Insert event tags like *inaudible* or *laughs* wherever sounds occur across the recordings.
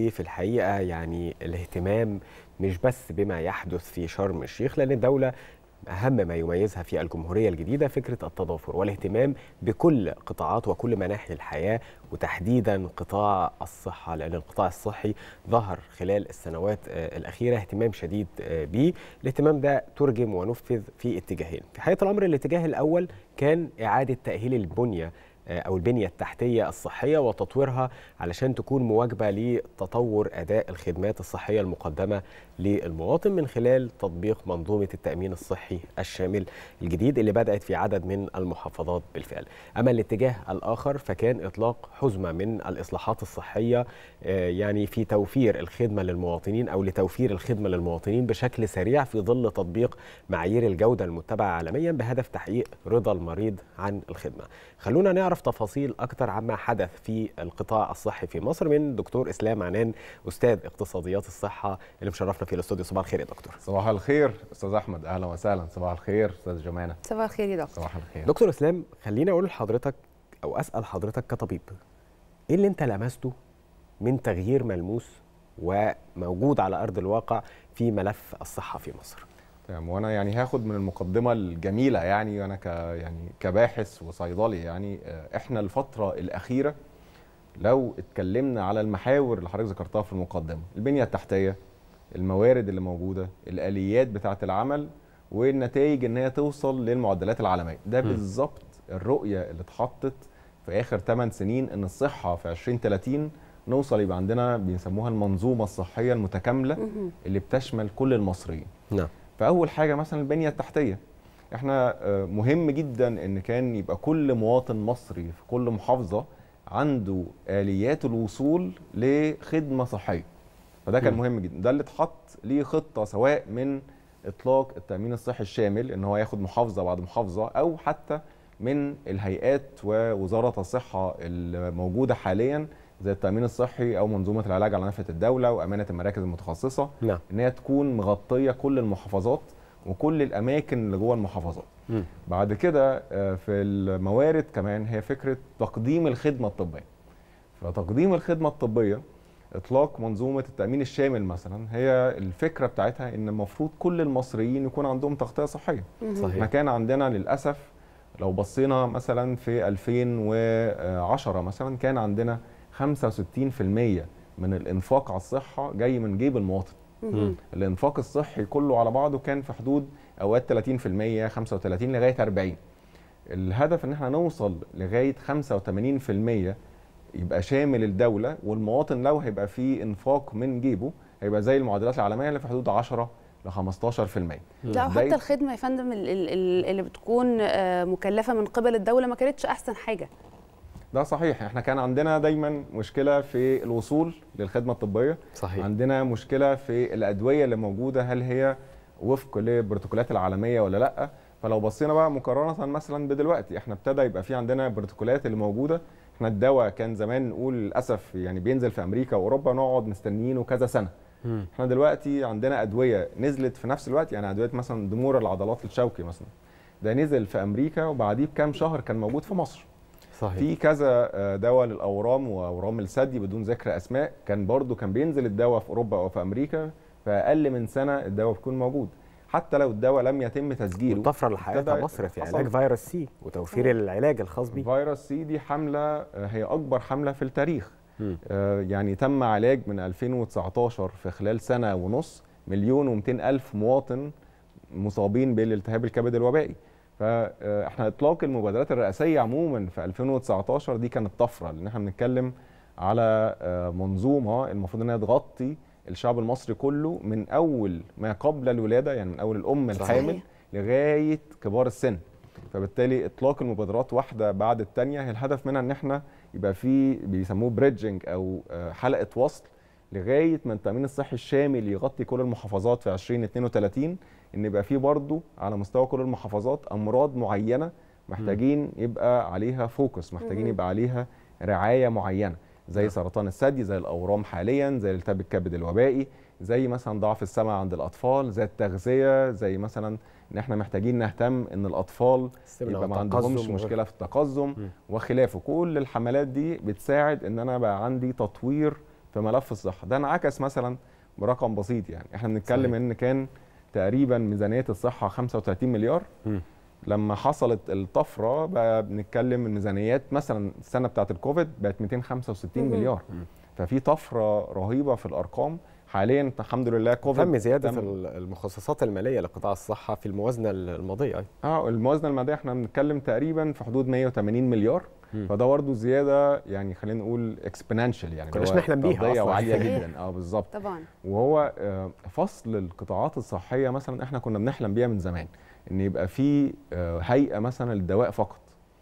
إيه في الحقيقة يعني الاهتمام مش بس بما يحدث في شرم الشيخ لأن الدولة أهم ما يميزها في الجمهورية الجديدة فكرة التضافر والاهتمام بكل قطاعات وكل مناحي الحياة وتحديدا قطاع الصحة لأن القطاع الصحي ظهر خلال السنوات آه، الأخيرة اهتمام شديد به آه، الاهتمام ده ترجم ونفذ في اتجاهين في حقيقة الأمر الاتجاه الأول كان إعادة تأهيل البنية آه، او البنيه التحتيه الصحيه وتطويرها علشان تكون مواكبه لتطور اداء الخدمات الصحيه المقدمه للمواطن من خلال تطبيق منظومة التأمين الصحي الشامل الجديد اللي بدأت في عدد من المحافظات بالفعل أما الاتجاه الآخر فكان إطلاق حزمة من الإصلاحات الصحية آه، يعني في توفير الخدمة للمواطنين أو لتوفير الخدمة للمواطنين بشكل سريع في ظل تطبيق معايير الجودة المتبعة عالميا بهدف تحقيق رضا المريض عن الخدمة خلونا نعرف تفاصيل أكثر عما حدث في القطاع الصحي في مصر من دكتور إسلام عنان أستاذ اقتصاديات الصحة اللي مشرفنا في الاستوديو صباح الخير يا دكتور صباح الخير استاذ احمد اهلا وسهلا صباح الخير استاذ جمانه صباح الخير يا دكتور صباح الخير دكتور اسلام خليني اقول لحضرتك او اسال حضرتك كطبيب ايه اللي انت لمسته من تغيير ملموس وموجود على ارض الواقع في ملف الصحه في مصر تمام وانا يعني هاخد من المقدمه الجميله يعني انا ك يعني كباحث وصيدلي يعني آه، احنا الفتره الاخيره لو اتكلمنا على المحاور اللي حضرتك ذكرتها في المقدمه البنيه التحتيه الموارد اللي موجوده الاليات بتاعه العمل والنتائج ان هي توصل للمعدلات العالميه ده بالظبط الرؤيه اللي اتحطت في اخر 8 سنين ان الصحه في 2030 نوصل يبقى عندنا بنسموها المنظومه الصحيه المتكامله اللي بتشمل كل المصريين نعم فاول حاجه مثلا البنيه التحتيه احنا آه، مهم جدا ان كان يبقى كل مواطن مصري في كل محافظه عنده اليات الوصول لخدمه صحيه فده كان مهم جدا ده اللي اتحط ليه خطه سواء من اطلاق التامين الصحي الشامل ان هو ياخد محافظه بعد محافظه او حتى من الهيئات ووزاره الصحه الموجوده حاليا زي التامين الصحي او منظومه العلاج على نفقه الدوله وامانه المراكز المتخصصه نعم. ان هي تكون مغطيه كل المحافظات وكل الاماكن اللي جوه المحافظات م. بعد كده آه، في الموارد كمان هي فكره تقديم الخدمه الطبيه فتقديم الخدمه الطبيه اطلاق منظومه التامين الشامل مثلا هي الفكره بتاعتها ان المفروض كل المصريين يكون عندهم تغطيه صحيه صحيح. ما كان عندنا للاسف لو بصينا مثلا في 2010 مثلا كان عندنا 65% من الانفاق على الصحه جاي من جيب المواطن الانفاق الصحي كله على بعضه كان في حدود اوقات 30% 35 لغايه 40 الهدف ان احنا نوصل لغايه 85% يبقى شامل الدوله والمواطن لو هيبقى فيه انفاق من جيبه هيبقى زي المعادلات العالميه اللي في حدود 10 ل 15% لا وحتى الخدمه يا فندم اللي بتكون آه، مكلفه من قبل الدوله ما كانتش احسن حاجه ده صحيح احنا كان عندنا دايما مشكله في الوصول للخدمه الطبيه صحيح. عندنا مشكله في الادويه اللي موجوده هل هي وفق للبروتوكولات العالميه ولا لا فلو بصينا بقى مقارنه مثلا بدلوقتي احنا ابتدى يبقى في عندنا بروتوكولات اللي موجوده احنا الدواء كان زمان نقول للاسف يعني بينزل في امريكا واوروبا نقعد مستنيينه كذا سنه احنا دلوقتي عندنا ادويه نزلت في نفس الوقت يعني ادويه مثلا دمور العضلات الشوكي مثلا ده نزل في امريكا وبعديه بكام شهر كان موجود في مصر صحيح. في كذا آه، دواء للاورام واورام الثدي بدون ذكر اسماء كان برضو كان بينزل الدواء في اوروبا او في امريكا في اقل من سنه الدواء بيكون موجود حتى لو الدواء لم يتم تسجيله الطفره اللي حققتها مصر في علاج فيروس سي وتوفير العلاج الخاص بيه فيروس سي دي حمله آه، هي اكبر حمله في التاريخ آه، يعني تم علاج من 2019 في خلال سنه ونص مليون و الف مواطن مصابين بالالتهاب الكبد الوبائي فاحنا آه، اطلاق المبادرات الرئاسيه عموما في 2019 دي كانت طفره لان احنا بنتكلم على منظومه المفروض انها تغطي الشعب المصري كله من اول ما قبل الولاده يعني من اول الام الحامل لغايه كبار السن فبالتالي اطلاق المبادرات واحده بعد الثانيه هي الهدف منها ان احنا يبقى في بيسموه بريدجنج او آه، حلقه وصل لغايه ما التامين الصحي الشامل يغطي كل المحافظات في 2032 ان يبقى في برضه على مستوى كل المحافظات امراض معينه محتاجين يبقى عليها فوكس محتاجين يبقى عليها رعايه معينه زي نعم. سرطان الثدي زي الاورام حاليا زي التهاب الكبد الوبائي زي مثلا ضعف السمع عند الاطفال زي التغذيه زي مثلا ان احنا محتاجين نهتم ان الاطفال يبقى ما عندهمش مشكله في التقزم وخلافه كل الحملات دي بتساعد ان انا بقى عندي تطوير في ملف الصحه ده انعكس مثلا برقم بسيط يعني احنا بنتكلم ان كان تقريبا ميزانيه الصحه 35 مليار م. لما حصلت الطفره بقى بنتكلم الميزانيات مثلا السنه بتاعت الكوفيد بقت 265 مليار ففي طفره رهيبه في الارقام حاليا الحمد لله كوفيد تم زياده تم المخصصات الماليه لقطاع الصحه في الموازنه الماضيه اه الموازنه الماضيه احنا بنتكلم تقريبا في حدود 180 مليار فده برضه زياده يعني خلينا نقول اكسبوننشال يعني كناش نحلم بيها اصلا وعاليه *laughs* جدا اه بالظبط طبعا وهو آه، فصل القطاعات الصحيه مثلا احنا كنا بنحلم بيها من زمان ان يبقى في آه، هيئه مثلا للدواء فقط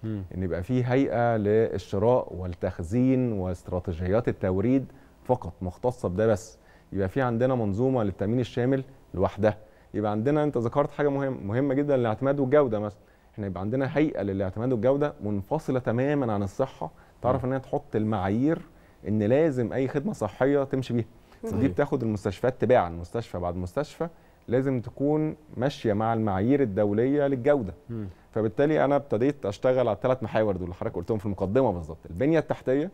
ان يبقى في هيئه للشراء والتخزين واستراتيجيات التوريد فقط مختصه بده بس يبقى في عندنا منظومه للتامين الشامل لوحدها يبقى عندنا انت ذكرت حاجه مهم مهمه جدا للاعتماد والجوده مثلا احنا يبقى عندنا هيئه للاعتماد والجوده منفصله تماما عن الصحه تعرف ان هي تحط المعايير ان لازم اي خدمه صحيه تمشي بيها دي بتاخد المستشفيات تباعا مستشفى بعد مستشفى لازم تكون ماشيه مع المعايير الدوليه للجوده م. فبالتالي انا ابتديت اشتغل على ثلاث محاور دول اللي حضرتك قلتهم في المقدمه بالظبط البنيه التحتيه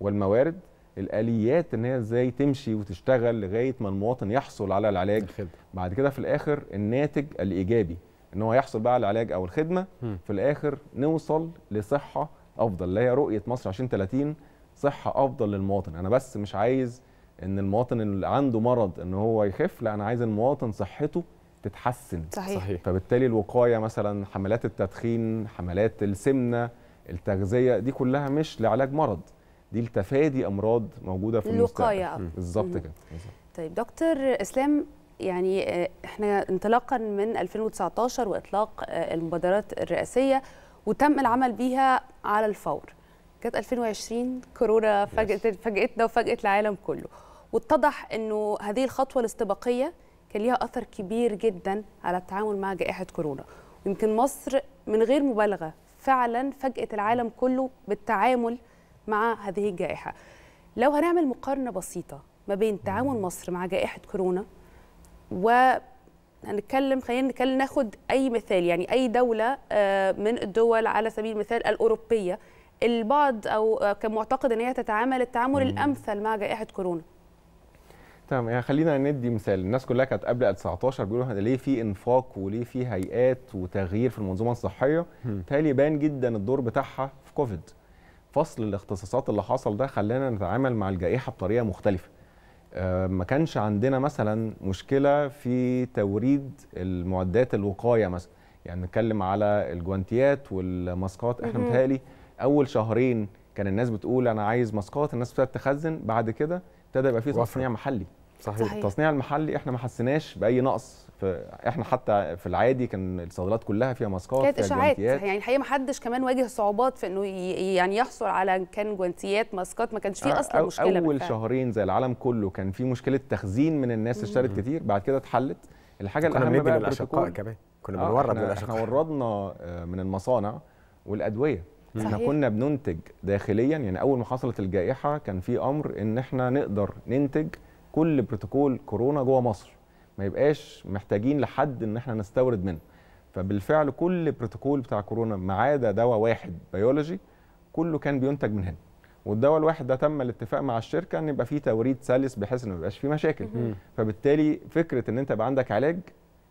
والموارد الاليات ان هي ازاي تمشي وتشتغل لغايه ما المواطن يحصل على العلاج الخدمة. بعد كده في الاخر الناتج الايجابي ان هو يحصل بقى على العلاج او الخدمه م. في الاخر نوصل لصحه افضل اللي هي رؤيه مصر 2030 صحه افضل للمواطن انا بس مش عايز ان المواطن اللي عنده مرض ان هو يخف لا انا عايز المواطن صحته تتحسن صحيح. صحيح فبالتالي الوقايه مثلا حملات التدخين حملات السمنه التغذيه دي كلها مش لعلاج مرض دي لتفادي امراض موجوده في المستقبل بالظبط كده طيب دكتور اسلام يعني آه، احنا انطلاقا من 2019 واطلاق آه، المبادرات الرئاسيه وتم العمل بيها على الفور كانت 2020 كورونا فاجئت فاجئتنا وفاجئت العالم كله واتضح انه هذه الخطوه الاستباقيه كان ليها اثر كبير جدا على التعامل مع جائحه كورونا يمكن مصر من غير مبالغه فعلا فاجئت العالم كله بالتعامل مع هذه الجائحه لو هنعمل مقارنه بسيطه ما بين تعامل مصر مع جائحه كورونا و هنتكلم خلينا نتكلم ناخد اي مثال يعني اي دوله آه، من الدول على سبيل المثال الاوروبيه البعض او آه، كان معتقد ان هي تتعامل التعامل الامثل مع جائحه كورونا تمام يعني خلينا ندي مثال الناس كلها كانت قبل 19 بيقولوا احنا ليه في انفاق وليه في هيئات وتغيير في المنظومه الصحيه تالي بان جدا الدور بتاعها في كوفيد فصل الاختصاصات اللي حصل ده خلانا نتعامل مع الجائحه بطريقه مختلفه آه، ما كانش عندنا مثلا مشكله في توريد المعدات الوقايه مثلا يعني نتكلم على الجوانتيات والماسكات احنا متهيألي اول شهرين كان الناس بتقول انا عايز ماسكات الناس ابتدت تخزن بعد كده ابتدى يبقى في تصنيع محلي صحيح. صحيح التصنيع المحلي احنا ما حسيناش باي نقص احنا حتى في العادي كان الصادرات كلها فيها ماسكات كانت اشاعات يعني الحقيقه ما حدش كمان واجه صعوبات في انه يعني يحصل على كان جوانتيات ماسكات ما كانش فيه اصلا أو مشكله اول بالفعل. شهرين زي العالم كله كان في مشكله تخزين من الناس اشترت كتير بعد كده اتحلت الحاجه الاهم بقى الاشقاء كمان كنا آه، بنورد آه للاشقاء احنا وردنا آه، من المصانع والادويه صحيح. احنا كنا بننتج داخليا يعني اول ما حصلت الجائحه كان في امر ان احنا نقدر ننتج كل بروتوكول كورونا جوه مصر ما يبقاش محتاجين لحد ان احنا نستورد منه فبالفعل كل بروتوكول بتاع كورونا ما عدا دواء واحد بيولوجي كله كان بينتج من هنا والدواء الواحد ده تم الاتفاق مع الشركه ان يبقى فيه توريد سلس بحيث ان ما يبقاش فيه مشاكل فبالتالي فكره ان انت يبقى عندك علاج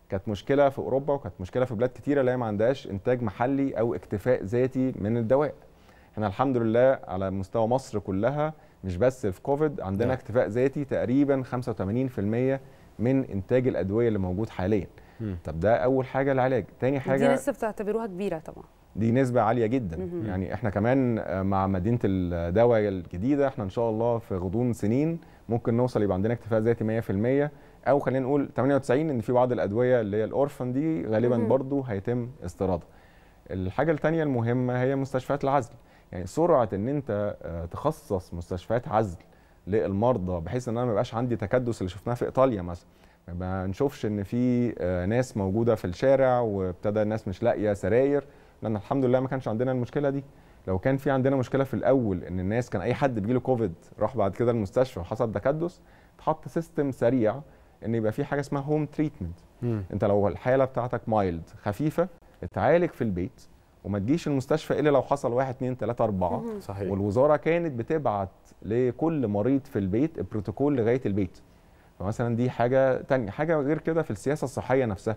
كانت مشكله في اوروبا وكانت مشكله في بلاد كتيره اللي هي ما عندهاش انتاج محلي او اكتفاء ذاتي من الدواء احنا الحمد لله على مستوى مصر كلها مش بس في كوفيد عندنا نعم. اكتفاء ذاتي تقريبا 85% من انتاج الادويه اللي موجود حاليا م. طب ده اول حاجه العلاج تاني حاجه دي لسه بتعتبروها كبيره طبعا دي نسبة عالية جدا مم. يعني احنا كمان مع مدينة الدواء الجديدة احنا ان شاء الله في غضون سنين ممكن نوصل يبقى عندنا اكتفاء ذاتي 100% او خلينا نقول 98 ان في بعض الادوية اللي هي الاورفن دي غالبا مم. برضو هيتم استيرادها الحاجة الثانية المهمة هي مستشفيات العزل يعني سرعه ان انت آه، تخصص مستشفيات عزل للمرضى بحيث ان انا ما يبقاش عندي تكدس اللي شفناه في ايطاليا مثلا ما نشوفش ان في آه، ناس موجوده في الشارع وابتدى الناس مش لاقيه سراير لان الحمد لله ما كانش عندنا المشكله دي لو كان في عندنا مشكله في الاول ان الناس كان اي حد بيجيله كوفيد راح بعد كده المستشفى وحصل تكدس اتحط سيستم سريع ان يبقى في حاجه اسمها هوم تريتمنت انت لو الحاله بتاعتك مايلد خفيفه اتعالج في البيت وما تجيش المستشفى الا لو حصل واحد 2 3 اربعه صحيح. والوزاره كانت بتبعت لكل مريض في البيت البروتوكول لغايه البيت فمثلا دي حاجه تانية حاجه غير كده في السياسه الصحيه نفسها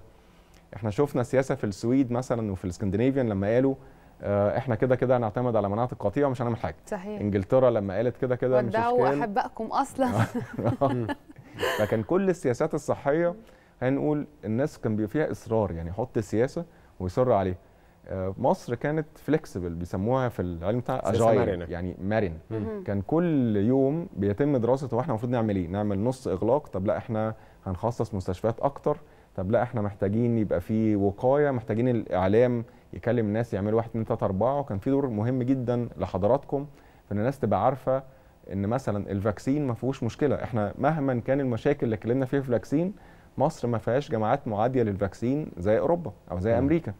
احنا شفنا سياسه في السويد مثلا وفي الاسكندنافيان لما قالوا آه، احنا كده كده هنعتمد على مناعه القطيع ومش هنعمل حاجه صحيح. انجلترا لما قالت كده كده مش اشكال احبائكم اصلا *laughs* فكان كل السياسات الصحيه هنقول الناس كان بيبقى فيها اصرار يعني حط سياسه ويصر عليها آه، مصر كانت فليكسبل بيسموها في العلم بتاع اجايل يعني مرن كان كل يوم بيتم دراسه هو احنا المفروض نعمل ايه نعمل نص اغلاق طب لا احنا هنخصص مستشفيات اكتر طب لا احنا محتاجين يبقى في وقايه محتاجين الاعلام يكلم الناس يعملوا 1 2 3 4 وكان في دور مهم جدا لحضراتكم ان الناس تبقى عارفه ان مثلا الفاكسين ما فيهوش مشكله احنا مهما كان المشاكل اللي اتكلمنا فيها في الفاكسين مصر ما فيهاش جماعات معاديه للفاكسين زي اوروبا او زي امريكا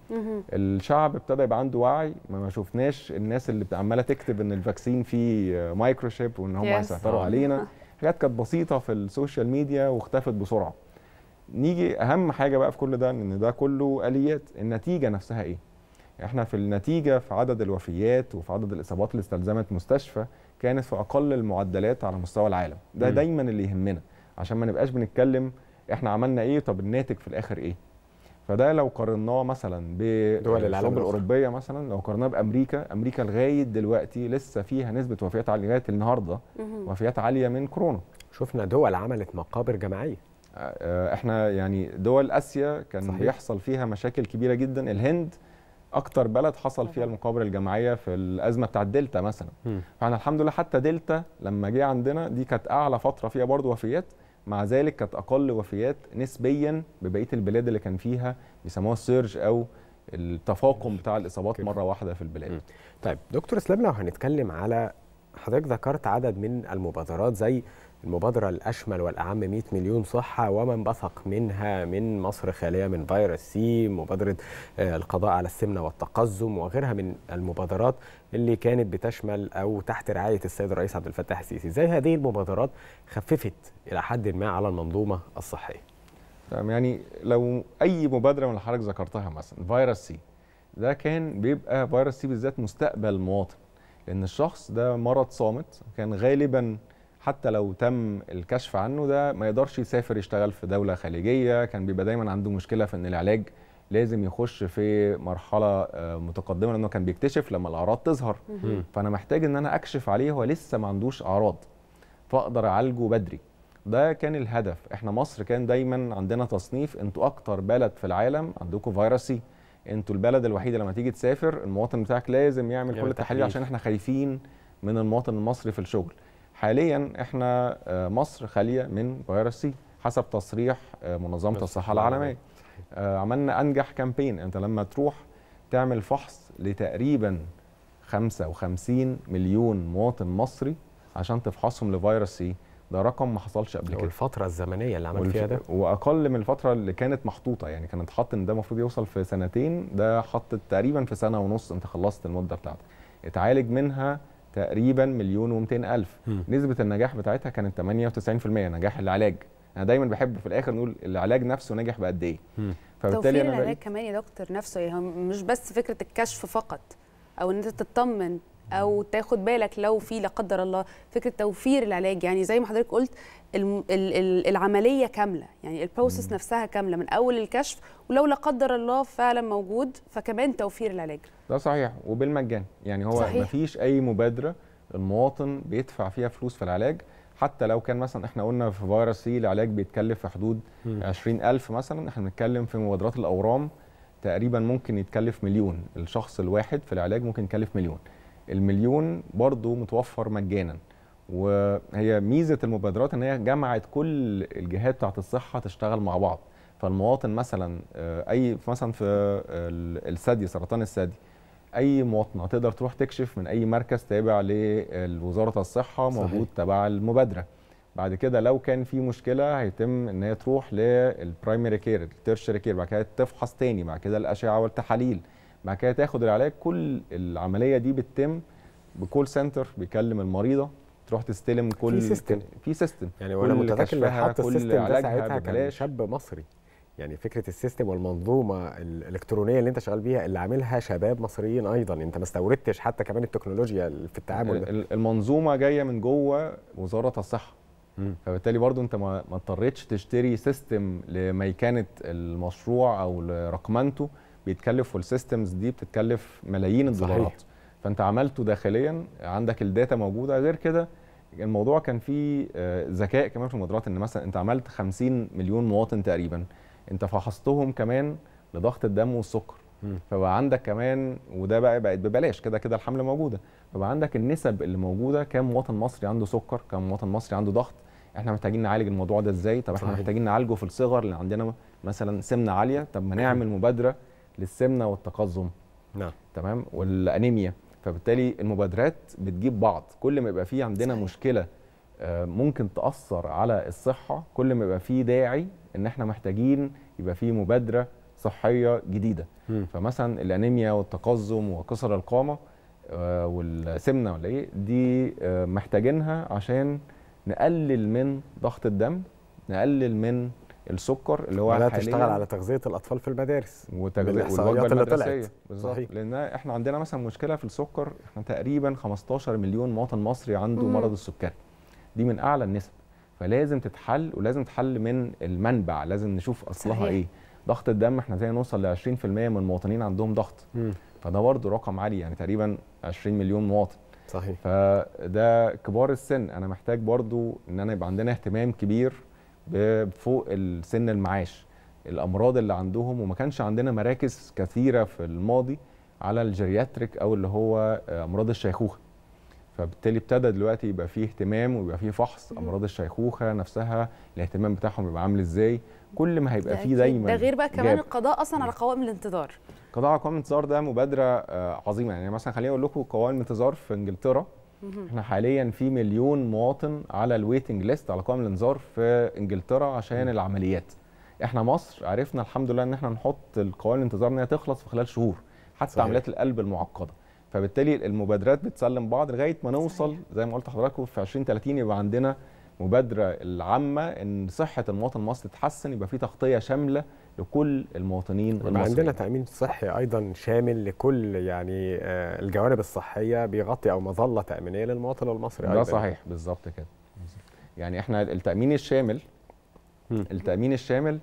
الشعب ابتدى يبقى عنده وعي ما شفناش الناس اللي عماله تكتب ان الفاكسين فيه مايكروشيب وان هم هيسيطروا علينا *laughs* حاجات كانت بسيطه في السوشيال ميديا واختفت بسرعه نيجي اهم حاجه بقى في كل ده ان ده كله اليات النتيجه نفسها ايه احنا في النتيجه في عدد الوفيات وفي عدد الاصابات اللي استلزمت مستشفى كانت في اقل المعدلات على مستوى العالم ده م. دايما اللي يهمنا عشان ما نبقاش بنتكلم احنا عملنا ايه طب الناتج في الاخر ايه فده لو قارناه مثلا بدول العالم الاوروبيه مثلا لو قارناه بامريكا امريكا لغايه دلوقتي لسه فيها نسبه وفيات عاليه لغايه النهارده وفيات عاليه من كورونا شفنا دول عملت مقابر جماعيه آه، آه، احنا يعني دول اسيا كان صحيح. بيحصل فيها مشاكل كبيره جدا الهند اكتر بلد حصل فيها المقابر الجماعيه في الازمه بتاعه دلتا مثلا فاحنا الحمد لله حتى دلتا لما جه عندنا دي كانت اعلى فتره فيها برضه وفيات مع ذلك كانت اقل وفيات نسبيا ببقيه البلاد اللي كان فيها بيسموها السيرج او التفاقم بتاع الاصابات مره واحده في البلاد. طيب دكتور اسلام لو هنتكلم على حضرتك ذكرت عدد من المبادرات زي المبادرة الأشمل والأعم 100 مليون صحة ومن بثق منها من مصر خالية من فيروس سي مبادرة آه، القضاء على السمنة والتقزم وغيرها من المبادرات اللي كانت بتشمل أو تحت رعاية السيد الرئيس عبد الفتاح السيسي زي هذه المبادرات خففت إلى حد ما على المنظومة الصحية تمام يعني لو أي مبادرة من اللي حضرتك ذكرتها مثلا فيروس سي ده كان بيبقى فيروس سي بالذات مستقبل مواطن لان الشخص ده مرض صامت كان غالبا حتى لو تم الكشف عنه ده ما يقدرش يسافر يشتغل في دوله خليجيه كان بيبقى دايما عنده مشكله في ان العلاج لازم يخش في مرحله آه، متقدمه لانه كان بيكتشف لما الاعراض تظهر فانا محتاج ان انا اكشف عليه هو لسه ما عندوش اعراض فاقدر اعالجه بدري ده كان الهدف احنا مصر كان دايما عندنا تصنيف انتوا اكتر بلد في العالم عندكم فيروس انتوا البلد الوحيده لما تيجي تسافر المواطن بتاعك لازم يعمل, كل التحاليل عشان احنا خايفين من المواطن المصري في الشغل حاليا احنا آه، مصر خاليه من فيروس سي حسب تصريح آه، منظمه الصحه العالميه إيه؟ آه، عملنا انجح كامبين انت لما تروح تعمل فحص لتقريبا 55 مليون مواطن مصري عشان تفحصهم لفيروس سي ده رقم ما حصلش قبل كده الفتره الزمنيه اللي عمل فيها ده واقل من الفتره اللي كانت محطوطه يعني كانت حط ان ده المفروض يوصل في سنتين ده حط تقريبا في سنه ونص انت خلصت المده بتاعتك اتعالج منها تقريبا مليون و الف م. نسبه النجاح بتاعتها كانت 98% نجاح العلاج انا دايما بحب في الاخر نقول العلاج نفسه نجح بقد ايه فبالتالي انا العلاج كمان يا دكتور نفسه يعني مش بس فكره الكشف فقط او ان انت تطمن او تاخد بالك لو في لا قدر الله فكره توفير العلاج يعني زي ما حضرتك قلت العمليه كامله يعني البروسيس نفسها كامله من اول الكشف ولو لا قدر الله فعلا موجود فكمان توفير العلاج ده صحيح وبالمجان يعني هو ما فيش اي مبادره المواطن بيدفع فيها فلوس في العلاج حتى لو كان مثلا احنا قلنا في فيروس سي العلاج بيتكلف في حدود ألف مثلا احنا بنتكلم في مبادرات الاورام تقريبا ممكن يتكلف مليون الشخص الواحد في العلاج ممكن يتكلف مليون المليون برضو متوفر مجانا وهي ميزه المبادرات ان هي جمعت كل الجهات بتاعت الصحه تشتغل مع بعض فالمواطن مثلا آه، اي مثلا في آه، الثدي سرطان الثدي اي مواطنه تقدر تروح تكشف من اي مركز تابع لوزاره الصحه صحيح. موجود تبع المبادره بعد كده لو كان في مشكله هيتم ان هي تروح للبرايمري كير التيرشري كير بعد كده تفحص تاني بعد كده الاشعه والتحاليل بعد كده تاخد العلاج كل العمليه دي بتتم بكول سنتر بيكلم المريضه تروح تستلم كل في سيستم في سيستم يعني وانا متذكر ان حط السيستم ده ساعتها كان شاب مصري يعني فكره السيستم والمنظومه الالكترونيه اللي انت شغال بيها اللي عاملها شباب مصريين ايضا انت ما استوردتش حتى كمان التكنولوجيا في التعامل ده. المنظومه جايه من جوه وزاره الصحه مم. فبالتالي برضو انت ما اضطريتش تشتري سيستم لميكانه المشروع او لرقمنته بيتكلف والسيستمز دي بتتكلف ملايين الدولارات صحيح. فانت عملته داخليا عندك الداتا موجوده غير كده الموضوع كان فيه آه، ذكاء كمان في المدرات ان مثلا انت عملت 50 مليون مواطن تقريبا انت فحصتهم كمان لضغط الدم والسكر فبقى عندك كمان وده بقى بقت ببلاش كده كده الحمله موجوده فبقى عندك النسب اللي موجوده كام مواطن مصري عنده سكر كام مواطن مصري عنده ضغط احنا محتاجين نعالج الموضوع ده ازاي طب احنا محتاجين نعالجه في الصغر اللي عندنا مثلا سمنه عاليه طب ما نعمل مبادره للسمنه والتقزم نعم تمام والانيميا فبالتالي المبادرات بتجيب بعض كل ما يبقى في عندنا مشكله آه، ممكن تاثر على الصحه كل ما يبقى في داعي ان احنا محتاجين يبقى في مبادره صحيه جديده م. فمثلا الانيميا والتقزم وكسر القامه آه، والسمنه ولا ايه دي آه، محتاجينها عشان نقلل من ضغط الدم نقلل من السكر اللي هو ولا تشتغل على تغذيه الاطفال في المدارس وتغذيه الوجبه المدرسيه بالظبط لان احنا عندنا مثلا مشكله في السكر احنا تقريبا 15 مليون مواطن مصري عنده مم. مرض السكري دي من اعلى النسب فلازم تتحل ولازم تتحل من المنبع لازم نشوف اصلها صحيح. ايه ضغط الدم احنا زي نوصل ل 20% من المواطنين عندهم ضغط فده برضه رقم عالي يعني تقريبا 20 مليون مواطن صحيح فده كبار السن انا محتاج برضه ان انا يبقى عندنا اهتمام كبير فوق السن المعاش الامراض اللي عندهم وما كانش عندنا مراكز كثيره في الماضي على الجرياتريك او اللي هو آه، امراض الشيخوخه فبالتالي ابتدى دلوقتي يبقى فيه اهتمام ويبقى فيه فحص امراض الشيخوخه نفسها الاهتمام بتاعهم يبقى عامل ازاي كل ما هيبقى فيه دايما ده غير بقى كمان القضاء اصلا على قوائم الانتظار قضاء على قوائم الانتظار ده مبادره آه، عظيمه يعني مثلا خليني اقول لكم قوائم الانتظار في انجلترا احنا حاليا في مليون مواطن على الويتنج ليست على قائمه الانذار في انجلترا عشان العمليات احنا مصر عرفنا الحمد لله ان احنا نحط القوائم الانتظار ان هي تخلص في خلال شهور حتى صحيح. عمليات القلب المعقده فبالتالي المبادرات بتسلم بعض لغايه ما نوصل زي ما قلت لحضراتكم في 2030 يبقى عندنا مبادره العامه ان صحه المواطن المصري تتحسن يبقى في تغطيه شامله لكل المواطنين المصريين عندنا تامين صحي ايضا شامل لكل يعني آه، الجوانب الصحيه بيغطي او مظله تامينيه للمواطن المصري ايضا ده صحيح بالظبط كده يعني احنا التامين الشامل التامين الشامل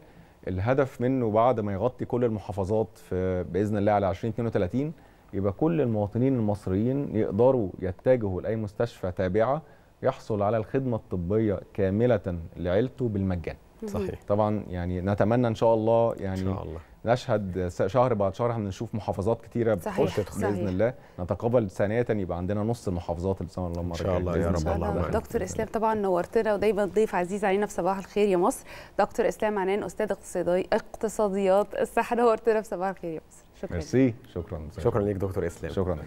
الهدف منه بعد ما يغطي كل المحافظات في باذن الله على 2032 يبقى كل المواطنين المصريين يقدروا يتجهوا لاي مستشفى تابعه يحصل على الخدمه الطبيه كامله لعيلته بالمجان صحيح طبعا يعني نتمنى ان شاء الله يعني ان شاء الله نشهد شهر بعد شهر هنشوف محافظات كتيره بتخش باذن الله نتقبل ثانيه يبقى عندنا نص المحافظات اللي بسم الله ان شاء الله يا رب الله دكتور اسلام طبعا نورتنا ودايما ضيف عزيز علينا في صباح الخير يا مصر دكتور اسلام عنان استاذ اقتصادي اقتصاديات الصحه نورتنا في صباح الخير يا مصر شكرا ميرسي شكرا شكرا ليك دكتور اسلام شكرا